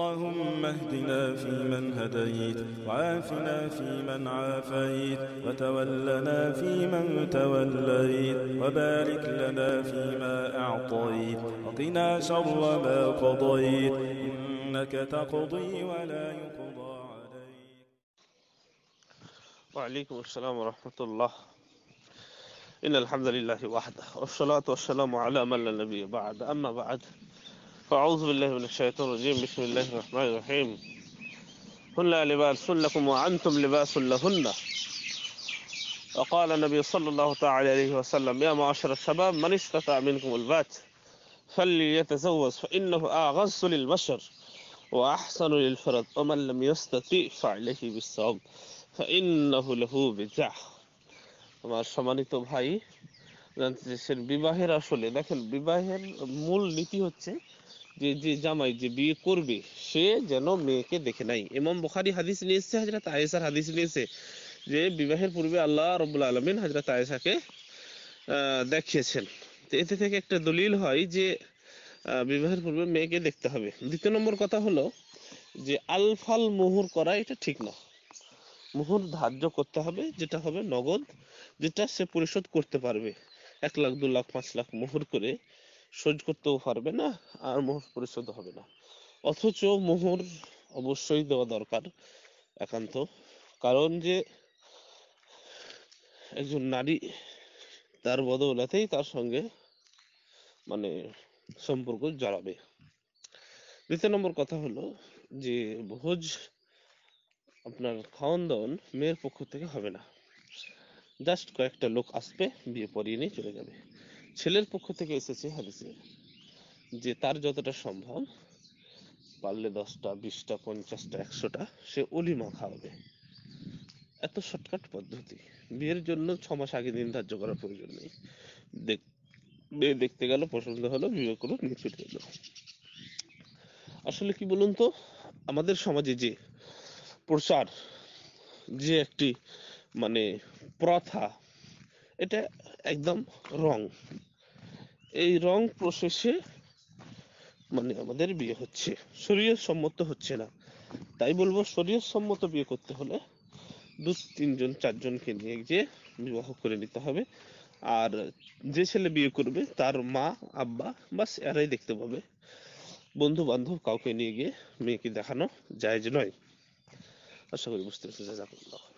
اللهم اهدنا فيمن هديت وعافنا فيمن عافيت وتولنا فيمن توليت وبارك لنا فيما أعطيت وقنا شر ما قضيت إنك تقضي ولا يقضى عليك وعليكم السلام ورحمة الله إن الحمد لله وحده والصلاة والسلام على من لا نبي بعد أما بعد فأعوذ بالله من الشيطان الرجيم بسم الله الرحمن الرحيم هن لباس لكم وأنتم لباس لهن وقال النبي صلى الله تعالى عليه وسلم يا معاشر الشباب من استطاع منكم البات فليتزوج فإنه أغز للبشر وأحسن للفرد ومن لم يستطيع فعليه بالصوم فإنه له بجع আমার সম্মানিত ভাই জানতে চেয়েছেন বিবাহের আসলে দেখেন বিবাহের মূল নীতি হচ্ছে যে যে জামাই যে বিয়ে করবে সে যেন মেয়েকে দেখে নাই এমন বোখারি হাদিস নিয়ে এসছে হাজরত আয়েসার হাদিস নিয়েছে যে বিবাহের পূর্বে আল্লাহ রবুল আলমিন হাজরত আয়েসাকে দেখিয়েছেন তো এতে থেকে একটা দলিল হয় যে বিবাহের পূর্বে মেয়েকে দেখতে হবে দ্বিতীয় নম্বর কথা হলো যে আলফাল মোহর করা এটা ঠিক না মোহর ধার্য করতে হবে যেটা হবে নগদ যেটা সে পরিশোধ করতে পারবে এক লাখ দু লাখ পাঁচ লাখ মোহর করে সহ্য করতেও পারবে না আর মোহর পরিশোধ হবে না অথচ মোহর অবশ্যই দেওয়া দরকার একান্ত কারণ যে একজন নারী তার বদৌলাতেই তার সঙ্গে মানে সম্পর্ক জড়াবে দ্বিতীয় নম্বর কথা হলো যে ভোজ আপনার খাওয়ান দাওয়ান মেয়ের পক্ষ থেকে হবে না জাস্ট কয়েকটা লোক আসবে বিয়ে পরিয়ে নিয়ে চলে যাবে ছেলের পক্ষ থেকে এসেছে হাদিসে যে তার যতটা সম্ভব পারলে দশটা বিশটা পঞ্চাশটা একশোটা সে অলিমা খাওয়াবে এত শর্টকাট পদ্ধতি বিয়ের জন্য ছ মাস আগে দিন ধার্য করার প্রয়োজন নেই বিয়ে দেখতে গেল পছন্দ হলো বিয়ে করলো নিয়ে ছুটে আসলে কি বলুন তো আমাদের সমাজে যে প্রসার যে একটি মানে প্রথা এটা একদম রং এই রং প্রসেসে মানে আমাদের বিয়ে হচ্ছে শরীরের সম্মত হচ্ছে না তাই বলবো শরীরের সম্মত বিয়ে করতে হলে দু তিনজন চারজনকে নিয়ে গিয়ে বিবাহ করে নিতে হবে আর যে ছেলে বিয়ে করবে তার মা আব্বা বাস এরাই দেখতে পাবে বন্ধু বান্ধব কাউকে নিয়ে গিয়ে মেয়েকে দেখানো যায় নয় আশা করি বুঝতে পেরেছি